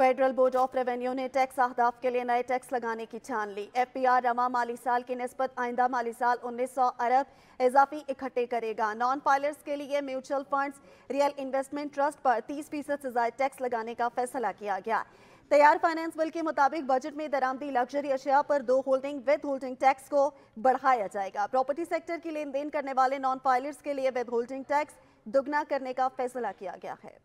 federal board of revenue ने tax अहदाफ के लिए नए टैक्स लगाने की छान ली एफ पी आर रमा माली साल की नस्बत आइंदा माली साल उन्नीस सौ अरब इजाफी इकट्ठे करेगा नॉन पायलर्स के लिए mutual funds real investment trust पर तीस फीसद से ज्यादा टैक्स लगाने का फैसला किया गया तैयार फाइनेंस बिल के मुताबिक बजट में दरामदी लग्जरी अशिया पर दो होल्डिंग विद होल्डिंग टैक्स को बढ़ाया जाएगा प्रॉपर्टी सेक्टर की लेन देन करने वाले नॉन पायलट्स के लिए विद होल्डिंग टैक्स दुगना करने का फैसला किया गया है